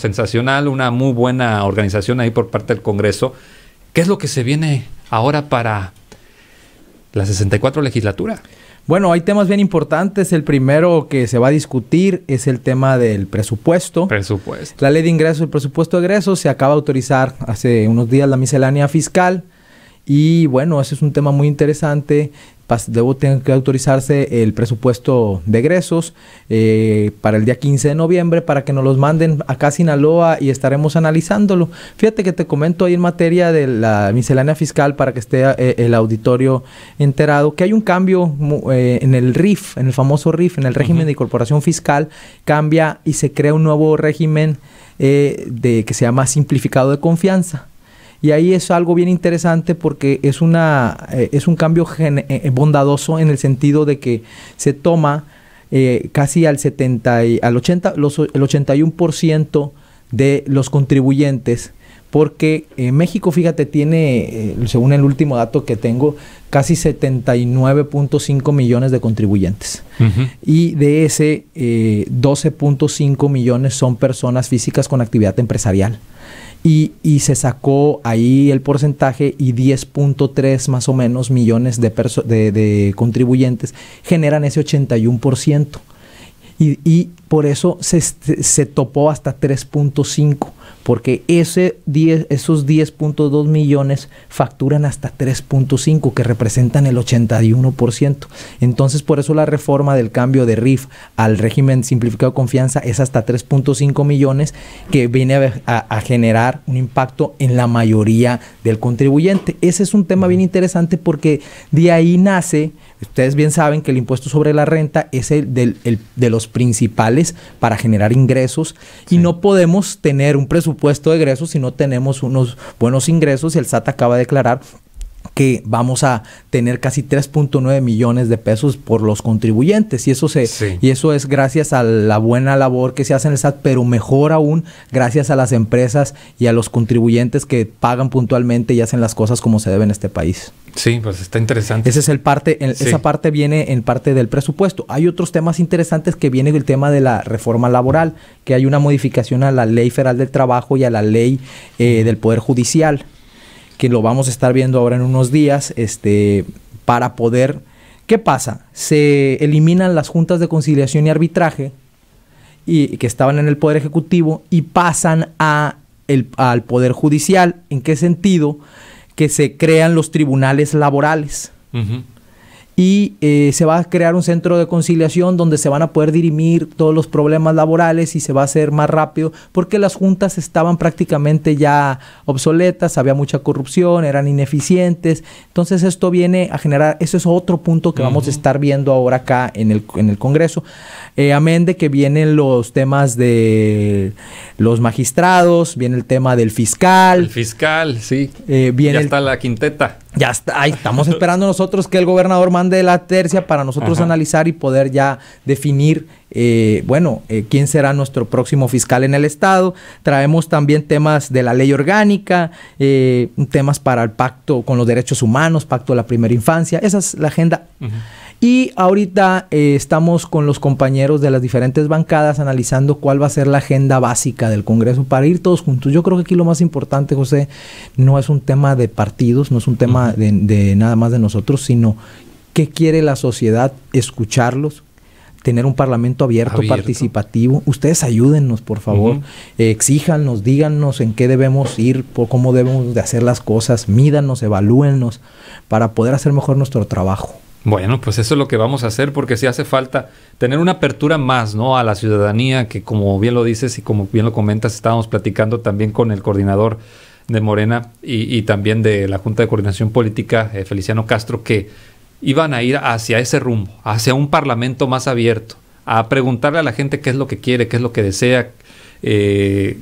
sensacional, una muy buena organización ahí por parte del Congreso. ¿Qué es lo que se viene ahora para la 64 legislatura? Bueno, hay temas bien importantes. El primero que se va a discutir es el tema del presupuesto. Presupuesto. La ley de ingresos, el presupuesto de egresos, se acaba de autorizar hace unos días la miscelánea fiscal. Y bueno, ese es un tema muy interesante debo tener que autorizarse el presupuesto de egresos eh, para el día 15 de noviembre para que nos los manden acá a Sinaloa y estaremos analizándolo. Fíjate que te comento ahí en materia de la miscelánea fiscal para que esté eh, el auditorio enterado que hay un cambio eh, en el RIF, en el famoso RIF, en el régimen de incorporación fiscal, cambia y se crea un nuevo régimen de, que se llama simplificado de confianza. Y ahí es algo bien interesante porque es, una, eh, es un cambio eh, eh, bondadoso en el sentido de que se toma casi al 70 al 80, el 81% de los contribuyentes porque México, fíjate, tiene, según el último dato que tengo, casi 79.5 millones de contribuyentes. Y de ese, 12.5 millones son personas físicas con actividad empresarial. Y, se sacó ahí el porcentaje y 10.3 más o menos millones de, de, contribuyentes generan ese 81%. Y, y por eso se, se topó hasta 3.5 porque ese 10, esos 10.2 millones facturan hasta 3.5, que representan el 81%. Entonces, por eso la reforma del cambio de RIF al régimen simplificado de confianza es hasta 3.5 millones, que viene a, generar un impacto en la mayoría del contribuyente. Ese es un tema bien interesante porque de ahí nace Ustedes bien saben que el impuesto sobre la renta es el, de los principales para generar ingresos y no podemos tener un presupuesto de egresos si no tenemos unos buenos ingresos y el SAT acaba de declarar que vamos a tener casi 3.9 millones de pesos por los contribuyentes y eso se y eso es gracias a la buena labor que se hace en el SAT, pero mejor aún gracias a las empresas y a los contribuyentes que pagan puntualmente y hacen las cosas como se debe en este país. Sí, pues está interesante. Ese es el parte, esa parte viene en parte del presupuesto. Hay otros temas interesantes que viene del tema de la reforma laboral, que hay una modificación a la Ley Federal del Trabajo y a la Ley eh, del Poder Judicial que lo vamos a estar viendo ahora en unos días, este, para poder... ¿Qué pasa? Se eliminan las juntas de conciliación y arbitraje y, que estaban en el Poder Ejecutivo y pasan a el, al Poder Judicial. ¿En qué sentido? Que se crean los tribunales laborales y eh, se va a crear un centro de conciliación donde se van a poder dirimir todos los problemas laborales y se va a hacer más rápido porque las juntas estaban prácticamente ya obsoletas, había mucha corrupción, eran ineficientes. Entonces esto viene a generar, eso es otro punto que vamos a estar viendo ahora acá en el, en el Congreso. Eh, amén de que vienen los temas de los magistrados, viene el tema del fiscal. El fiscal, sí. Eh, ya está la quinteta. Ya está, ahí estamos esperando nosotros que el gobernador mande la tercia para nosotros analizar y poder ya definir, eh, bueno, eh, quién será nuestro próximo fiscal en el Estado. Traemos también temas de la ley orgánica, eh, temas para el pacto con los derechos humanos, pacto de la primera infancia. Esa es la agenda. Y ahorita eh, estamos con los compañeros de las diferentes bancadas analizando cuál va a ser la agenda básica del Congreso para ir todos juntos. Yo creo que aquí lo más importante, José, no es un tema de partidos, no es un tema de, nada más de nosotros, sino qué quiere la sociedad, escucharlos, tener un parlamento abierto, participativo. Ustedes ayúdennos, por favor. nos eh, exíjanos, díganos en qué debemos ir, cómo debemos de hacer las cosas, mídanos, evalúennos para poder hacer mejor nuestro trabajo. Bueno, pues eso es lo que vamos a hacer porque si hace falta tener una apertura más, ¿no? A la ciudadanía que como bien lo dices y como bien lo comentas, estábamos platicando también con el coordinador de Morena y, también de la Junta de Coordinación Política, eh, Feliciano Castro, que iban a ir hacia ese rumbo, hacia un parlamento más abierto, a preguntarle a la gente qué es lo que quiere, qué es lo que desea, eh,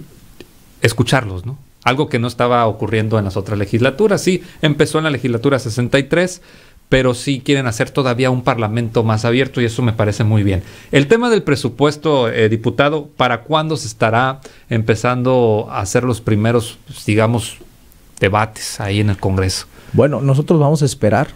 escucharlos, ¿no? Algo que no estaba ocurriendo en las otras legislaturas. Sí, empezó en la legislatura 63 pero sí quieren hacer todavía un parlamento más abierto y eso me parece muy bien. El tema del presupuesto, eh, diputado, ¿para cuándo se estará empezando a hacer los primeros, pues, digamos, debates ahí en el Congreso? Bueno, nosotros vamos a esperar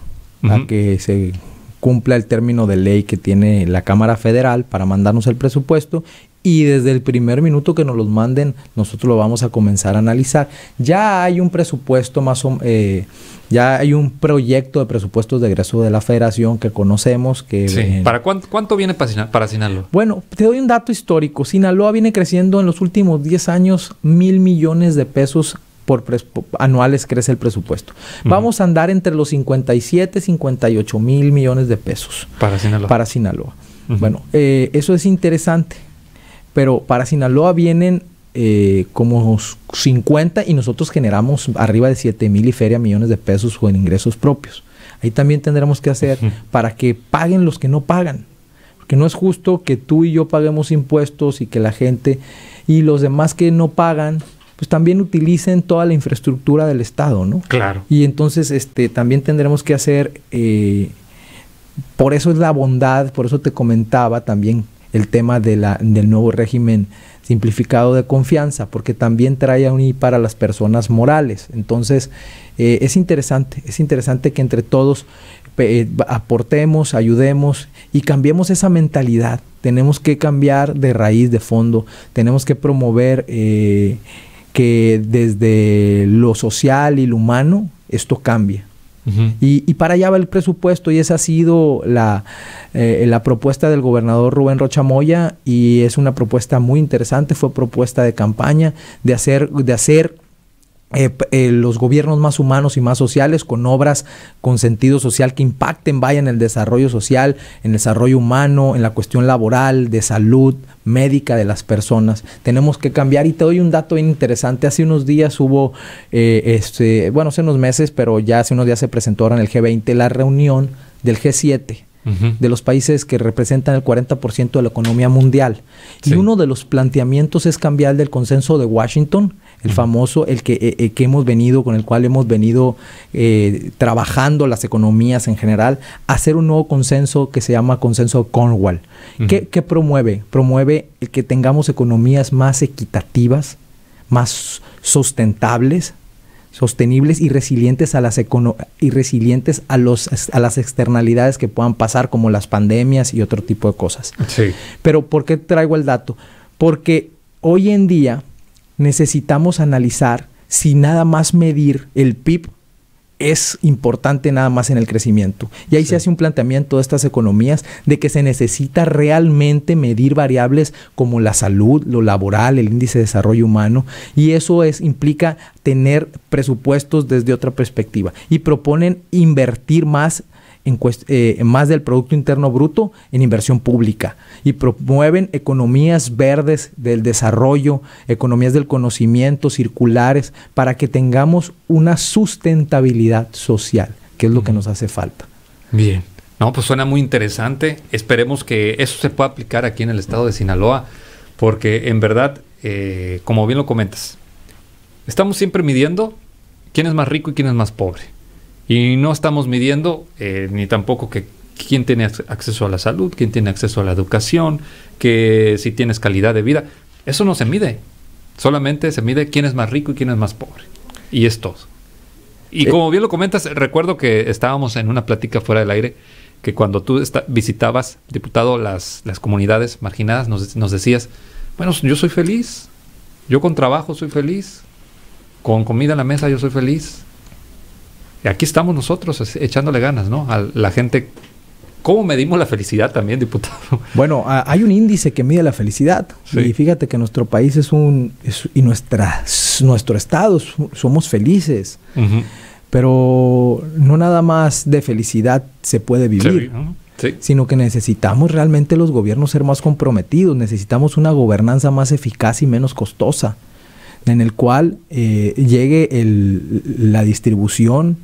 a que se cumpla el término de ley que tiene la Cámara Federal para mandarnos el presupuesto y desde el primer minuto que nos los manden, nosotros lo vamos a comenzar a analizar. Ya hay un presupuesto más o eh, ya hay un proyecto de presupuestos de egreso de la federación que conocemos. que ¿Para cuánto, cuánto viene para, Sinaloa? Bueno, te doy un dato histórico. Sinaloa viene creciendo en los últimos 10 años mil millones de pesos por anuales crece el presupuesto. Vamos a andar entre los 57 y 58 mil millones de pesos. Para Sinaloa. Para Sinaloa. Bueno, eh, eso es interesante pero para Sinaloa vienen eh, como 50 y nosotros generamos arriba de 7 mil y feria millones de pesos o en ingresos propios. Ahí también tendremos que hacer para que paguen los que no pagan. Porque no es justo que tú y yo paguemos impuestos y que la gente y los demás que no pagan, pues también utilicen toda la infraestructura del Estado, ¿no? Claro. Y entonces este, también tendremos que hacer... Eh, por eso es la bondad, por eso te comentaba también el tema de la, del nuevo régimen simplificado de confianza, porque también trae un un para las personas morales. Entonces, eh, es interesante, es interesante que entre todos eh, aportemos, ayudemos y cambiemos esa mentalidad. Tenemos que cambiar de raíz, de fondo, tenemos que promover eh, que desde lo social y lo humano esto cambie y, y, para allá va el presupuesto y esa ha sido la, eh, propuesta del gobernador Rubén Rochamoya y es una propuesta muy interesante, fue propuesta de campaña de hacer, de hacer eh, eh, los gobiernos más humanos y más sociales, con obras con sentido social que impacten, vayan en el desarrollo social, en el desarrollo humano, en la cuestión laboral, de salud médica de las personas. Tenemos que cambiar y te doy un dato interesante. Hace unos días hubo, eh, este, bueno, hace unos meses, pero ya hace unos días se presentó ahora en el G20 la reunión del G7 de los países que representan el 40% de la economía mundial. Y uno de los planteamientos es cambiar del consenso de Washington, el famoso, el eh, eh, que, hemos venido, con el cual hemos venido eh, trabajando las economías en general, hacer un nuevo consenso que se llama consenso Cornwall. que ¿Qué, promueve? Promueve el que tengamos economías más equitativas, más sustentables, sostenibles y resilientes a las, y resilientes a, los, a las externalidades que puedan pasar, como las pandemias y otro tipo de cosas. Sí. Pero ¿por qué traigo el dato? Porque hoy en día necesitamos analizar si nada más medir el PIB es importante nada más en el crecimiento. Y ahí se hace un planteamiento de estas economías de que se necesita realmente medir variables como la salud, lo laboral, el índice de desarrollo humano, y eso es, implica tener presupuestos desde otra perspectiva. Y proponen invertir más eh, en más del Producto Interno Bruto en inversión pública y promueven economías verdes del desarrollo, economías del conocimiento, circulares, para que tengamos una sustentabilidad social, que es lo que nos hace falta. Bien. No, pues suena muy interesante. Esperemos que eso se pueda aplicar aquí en el estado de Sinaloa, porque en verdad, eh, como bien lo comentas, estamos siempre midiendo quién es más rico y quién es más pobre. Y no estamos midiendo eh, ni tampoco que quién tiene acceso a la salud, quién tiene acceso a la educación, que si tienes calidad de vida. Eso no se mide. Solamente se mide quién es más rico y quién es más pobre. Y es todo. Y eh. como bien lo comentas, recuerdo que estábamos en una plática fuera del aire, que cuando tú visitabas, diputado, las, comunidades marginadas, nos, nos decías, bueno, yo soy feliz, yo con trabajo soy feliz, con comida en la mesa yo soy feliz, aquí estamos nosotros echándole ganas, ¿no? A la gente. ¿Cómo medimos la felicidad también, diputado? Bueno, hay un índice que mide la felicidad. Y fíjate que nuestro país es un. y nuestra, nuestro estado, somos felices. Pero no nada más de felicidad se puede vivir. sino que necesitamos realmente los gobiernos ser más comprometidos, necesitamos una gobernanza más eficaz y menos costosa, en el cual eh, llegue la distribución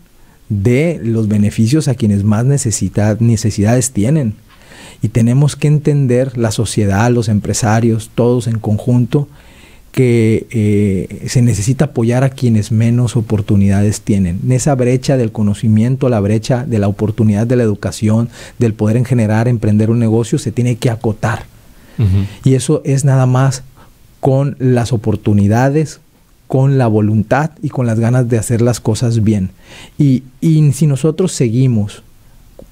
de los beneficios a quienes más necesidad, necesidades tienen. Y tenemos que entender la sociedad, los empresarios, todos en conjunto, que eh, se necesita apoyar a quienes menos oportunidades tienen. esa brecha del conocimiento, la brecha de la oportunidad de la educación, del poder en generar, emprender un negocio, se tiene que acotar. Y eso es nada más con las oportunidades, con la voluntad y con las ganas de hacer las cosas bien. Y, si nosotros seguimos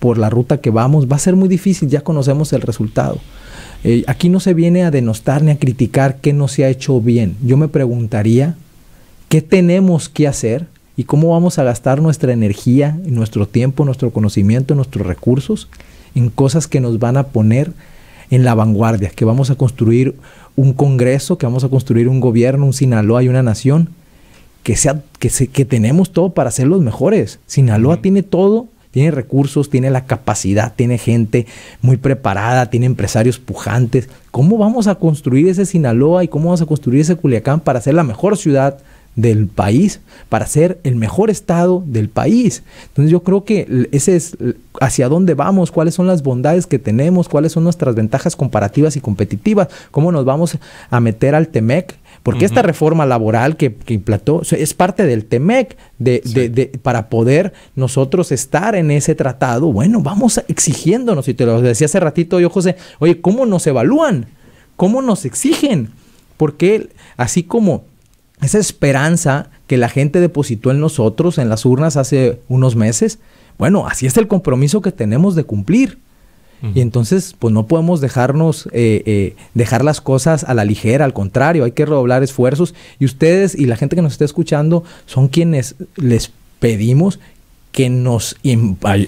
por la ruta que vamos, va a ser muy difícil, ya conocemos el resultado. Eh, aquí no se viene a denostar ni a criticar qué no se ha hecho bien. Yo me preguntaría, ¿qué tenemos que hacer y cómo vamos a gastar nuestra energía, nuestro tiempo, nuestro conocimiento, nuestros recursos en cosas que nos van a poner en la vanguardia, que vamos a construir un Congreso, que vamos a construir un gobierno, un Sinaloa y una nación, que, sea, que, que tenemos todo para ser los mejores. Sinaloa tiene todo, tiene recursos, tiene la capacidad, tiene gente muy preparada, tiene empresarios pujantes. ¿Cómo vamos a construir ese Sinaloa y cómo vamos a construir ese Culiacán para ser la mejor ciudad? del país, para ser el mejor Estado del país. Entonces yo creo que ese es hacia dónde vamos, cuáles son las bondades que tenemos, cuáles son nuestras ventajas comparativas y competitivas, cómo nos vamos a meter al TEMEC. Porque esta reforma laboral que, que implantó es parte del TEMEC de, de, de, para poder nosotros estar en ese tratado. Bueno, vamos exigiéndonos. Y te lo decía hace ratito yo, José, oye, ¿cómo nos evalúan? ¿Cómo nos exigen? Porque así como esa esperanza que la gente depositó en nosotros en las urnas hace unos meses, bueno, así es el compromiso que tenemos de cumplir. Y entonces, pues no podemos dejarnos, eh, eh, dejar las cosas a la ligera, al contrario, hay que redoblar esfuerzos. Y ustedes y la gente que nos está escuchando son quienes les pedimos que nos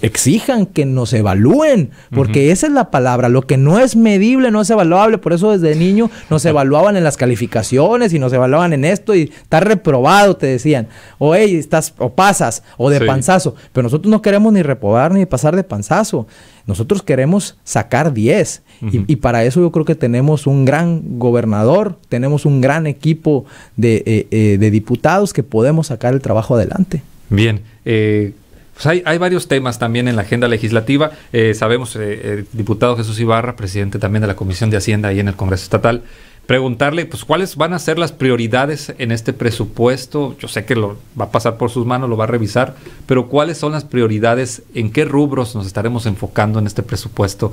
exijan, que nos evalúen, porque esa es la palabra, lo que no es medible no es evaluable, por eso desde niño nos evaluaban en las calificaciones y nos evaluaban en esto y estás reprobado, te decían, o hey, estás, o pasas, o de panzazo, pero nosotros no queremos ni reprobar ni pasar de panzazo, nosotros queremos sacar 10 y, para eso yo creo que tenemos un gran gobernador, tenemos un gran equipo de, eh, eh, de diputados que podemos sacar el trabajo adelante. Bien, eh, pues hay, hay, varios temas también en la agenda legislativa. Eh, sabemos, el eh, eh, diputado Jesús Ibarra, presidente también de la Comisión de Hacienda ahí en el Congreso Estatal, preguntarle, pues, cuáles van a ser las prioridades en este presupuesto. Yo sé que lo va a pasar por sus manos, lo va a revisar, pero cuáles son las prioridades, en qué rubros nos estaremos enfocando en este presupuesto,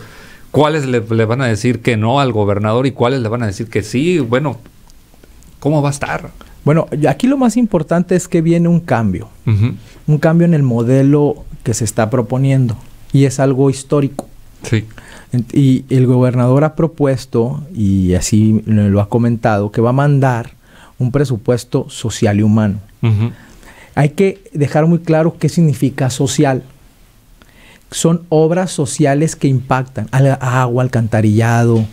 cuáles le, le van a decir que no al gobernador y cuáles le van a decir que sí. Bueno, ¿cómo va a estar? Bueno, aquí lo más importante es que viene un cambio, un cambio en el modelo que se está proponiendo y es algo histórico. Y el gobernador ha propuesto, y así lo ha comentado, que va a mandar un presupuesto social y humano. Hay que dejar muy claro qué significa social. Son obras sociales que impactan al agua, alcantarillado,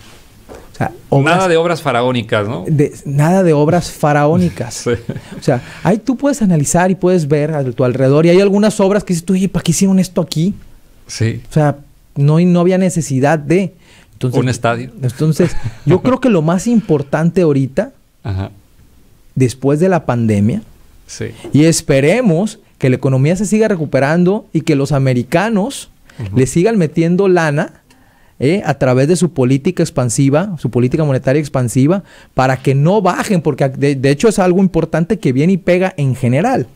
nada de obras faraónicas, ¿no? De, nada de obras faraónicas. O sea, ahí tú puedes analizar y puedes ver a tu alrededor. Y hay algunas obras que dices tú, oye, ¿para qué hicieron esto aquí? Sí. O sea, no, no había necesidad de. un estadio. Entonces, yo creo que lo más importante ahorita, después de la pandemia, y esperemos que la economía se siga recuperando y que los americanos le sigan metiendo lana ¿eh? a través de su política expansiva, su política monetaria expansiva, para que no bajen, porque de, hecho es algo importante que viene y pega en general.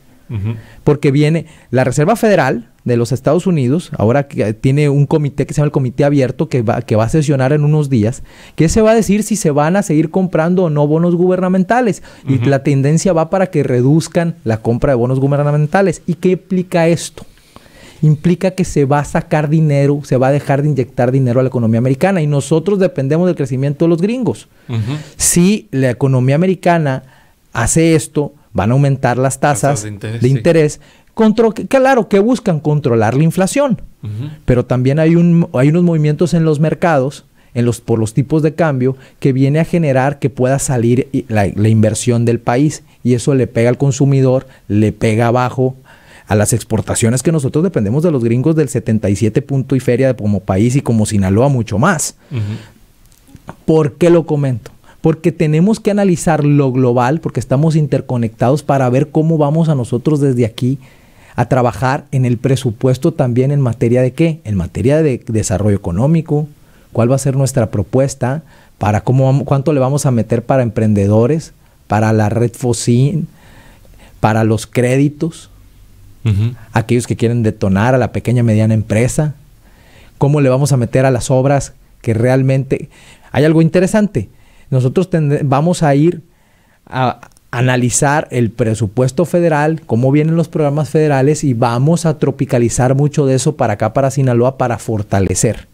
Porque viene la Reserva Federal de los Estados Unidos, ahora que tiene un comité que se llama el Comité Abierto, que va, que va a sesionar en unos días, que se va a decir si se van a seguir comprando o no bonos gubernamentales. Y la tendencia va para que reduzcan la compra de bonos gubernamentales. ¿Y qué implica esto? implica que se va a sacar dinero, se va a dejar de inyectar dinero a la economía americana y nosotros dependemos del crecimiento de los gringos. Si la economía americana hace esto, van a aumentar las tasas, de interés. claro, que buscan controlar la inflación, pero también hay, unos movimientos en los mercados en los, por los tipos de cambio que viene a generar que pueda salir la, inversión del país y eso le pega al consumidor, le pega abajo a las exportaciones que nosotros dependemos de los gringos del 77 punto y feria como país y como Sinaloa mucho más. ¿Por qué lo comento? porque tenemos que analizar lo global, porque estamos interconectados para ver cómo vamos a nosotros desde aquí a trabajar en el presupuesto también en materia de qué, en materia de desarrollo económico, cuál va a ser nuestra propuesta, para cómo cuánto le vamos a meter para emprendedores, para la red FOSIN, para los créditos, aquellos que quieren detonar a la pequeña y mediana empresa, cómo le vamos a meter a las obras que realmente... Hay algo interesante. Nosotros vamos a ir a analizar el presupuesto federal, cómo vienen los programas federales y vamos a tropicalizar mucho de eso para acá, para Sinaloa, para fortalecer.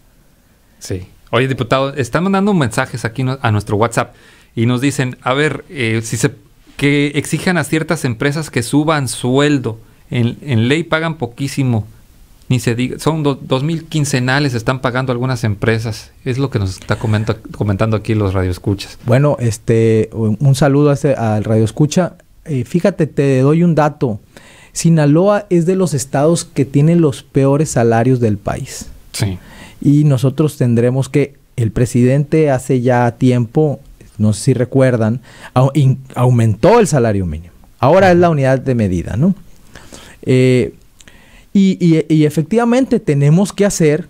Sí. Oye, diputado, están mandando mensajes aquí a nuestro WhatsApp y nos dicen, a ver, eh, si se, que exijan a ciertas empresas que suban sueldo en, ley pagan poquísimo. Ni se diga, son dos mil quincenales, están pagando algunas empresas. Es lo que nos está comentando aquí los radioescuchas. Bueno, este, un saludo a este, al radioescucha. Eh, fíjate, te doy un dato. Sinaloa es de los estados que tienen los peores salarios del país. Sí. Y nosotros tendremos que, el presidente hace ya tiempo, no sé si recuerdan, aumentó el salario mínimo. Ahora es la unidad de medida, ¿no? Eh, y, efectivamente tenemos que hacer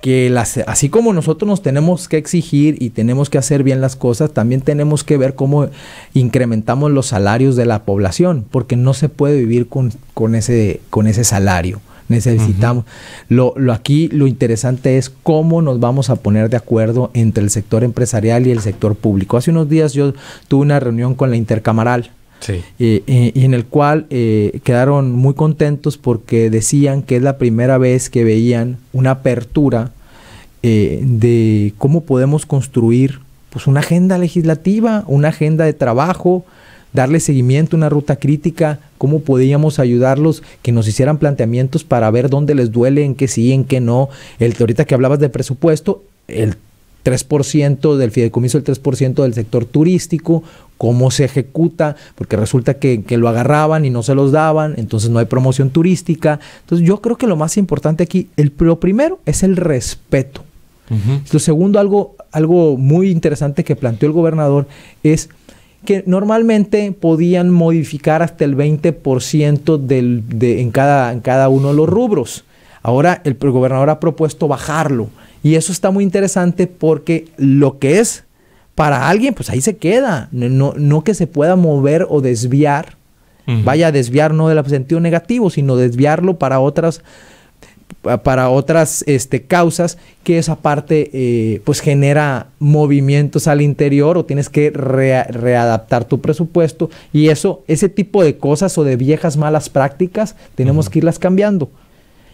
que las, así como nosotros nos tenemos que exigir y tenemos que hacer bien las cosas, también tenemos que ver cómo incrementamos los salarios de la población, porque no se puede vivir con, ese, con ese salario. Necesitamos. lo, aquí lo interesante es cómo nos vamos a poner de acuerdo entre el sector empresarial y el sector público. Hace unos días yo tuve una reunión con la intercamaral y en el cual eh, quedaron muy contentos porque decían que es la primera vez que veían una apertura eh, de cómo podemos construir pues, una agenda legislativa, una agenda de trabajo, darle seguimiento, una ruta crítica, cómo podíamos ayudarlos, que nos hicieran planteamientos para ver dónde les duele, en qué sí, en qué no. El, ahorita que hablabas de presupuesto, el 3% del fideicomiso, el 3% del sector turístico, cómo se ejecuta, porque resulta que, lo agarraban y no se los daban, entonces no hay promoción turística. Entonces yo creo que lo más importante aquí, lo primero es el respeto. Lo segundo, algo, algo muy interesante que planteó el gobernador es que normalmente podían modificar hasta el 20% del, de, en, cada, en cada uno de los rubros. Ahora el gobernador ha propuesto bajarlo y eso está muy interesante porque lo que es para alguien, pues ahí se queda. No, no que se pueda mover o desviar. Vaya a desviar no del sentido negativo, sino desviarlo para otras para otras este, causas que esa parte eh, pues genera movimientos al interior o tienes que readaptar tu presupuesto y eso, ese tipo de cosas o de viejas malas prácticas tenemos que irlas cambiando.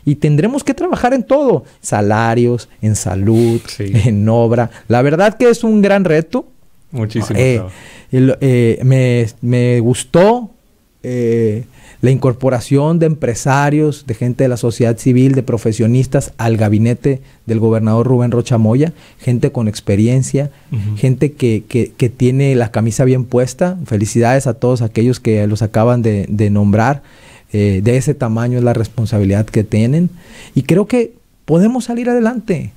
Y tendremos que trabajar en todo, salarios, en salud, en obra. La verdad que es un gran reto. Muchísimo. Eh, eh, me, gustó eh, la incorporación de empresarios, de gente de la sociedad civil, de profesionistas al gabinete del gobernador Rubén Rocha Moya, gente con experiencia, gente que, tiene la camisa bien puesta. Felicidades a todos aquellos que los acaban de nombrar. Eh, de ese tamaño es la responsabilidad que tienen. Y creo que podemos salir adelante.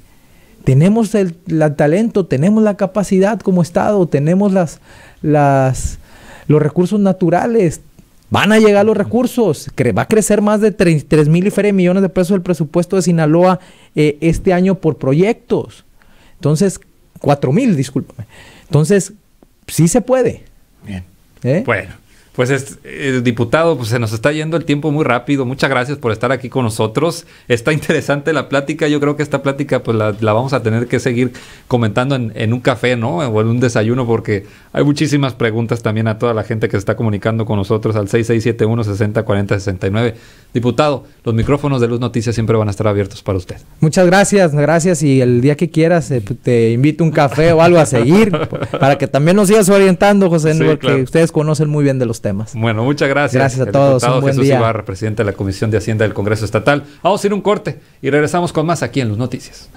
Tenemos el, talento, tenemos la capacidad como Estado, tenemos las, las, los recursos naturales, Van a llegar los recursos. Va a crecer más de 3, mil y millones de pesos el presupuesto de Sinaloa eh, este año por proyectos. Entonces, 4 mil, discúlpame. Entonces, sí se puede. Bien. ¿Eh? Bueno. Pues es, eh, diputado, pues se nos está yendo el tiempo muy rápido. Muchas gracias por estar aquí con nosotros. Está interesante la plática. Yo creo que esta plática pues la, vamos a tener que seguir comentando en, un café, ¿no? O en un desayuno, porque hay muchísimas preguntas también a toda la gente que se está comunicando con nosotros al 6671 69. Diputado, los micrófonos de Luz Noticias siempre van a estar abiertos para usted. Muchas gracias, gracias. Y el día que quieras eh, pues, te invito un café o algo a seguir, para que también nos sigas orientando, José, porque ustedes conocen muy bien de los temas. Bueno, muchas gracias. Gracias a todos. Jesús Ibarra, presidente de la Comisión de Hacienda del Congreso Estatal. Vamos a ir un corte y regresamos con más aquí en los Noticias.